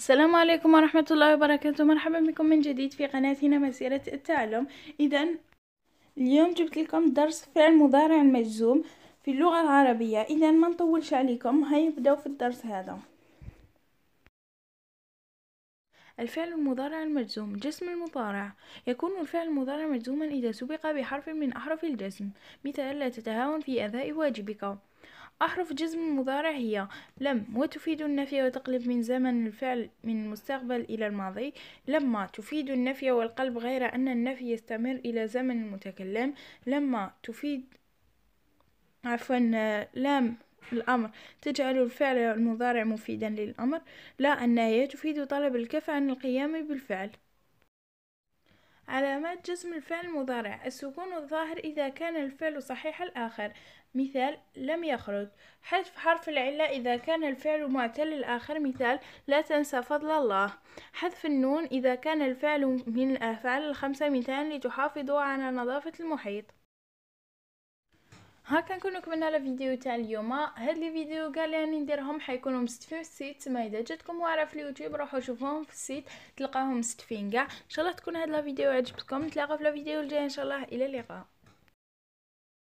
السلام عليكم ورحمة الله وبركاته مرحبا بكم من جديد في قناتنا مسيرة التعلم إذا اليوم جبت لكم درس فعل مضارع مجزوم في اللغة العربية إذا ما نطولش عليكم نبداو في الدرس هذا الفعل المضارع المجزوم جسم المضارع يكون الفعل المضارع مجزوما إذا سبق بحرف من أحرف الجسم مثال لا تتهاون في أداء واجبك أحرف جزم المضارع هي لم وتفيد النفي وتقلب من زمن الفعل من المستقبل إلى الماضي لما تفيد النفي والقلب غير أن النفي يستمر إلى زمن المتكلم لما تفيد عفوا لم الأمر تجعل الفعل المضارع مفيدا للأمر لا النهاية تفيد طلب الكف عن القيام بالفعل علامات جزم الفعل المضارع السكون الظاهر إذا كان الفعل صحيح الآخر مثال لم يخرج حذف حرف العلة إذا كان الفعل معتل الآخر مثال لا تنسى فضل الله حذف النون إذا كان الفعل من الأفعال الخمسة مثال لتحافظوا على نظافة المحيط هاكا نكون كملنا لا فيديو تاع اليوم هاد لي فيديو كاع لي راني نديرهم حيكونوا مستفين في السيت ما اذا جاتكم واعره في اليوتيوب روحوا شوفوهم في السيت تلقاهم مستفين كاع ان شاء الله تكون هاد لا فيديو عجبتكم نتلاقاو في لا فيديو الجايه ان شاء الله الى اللقاء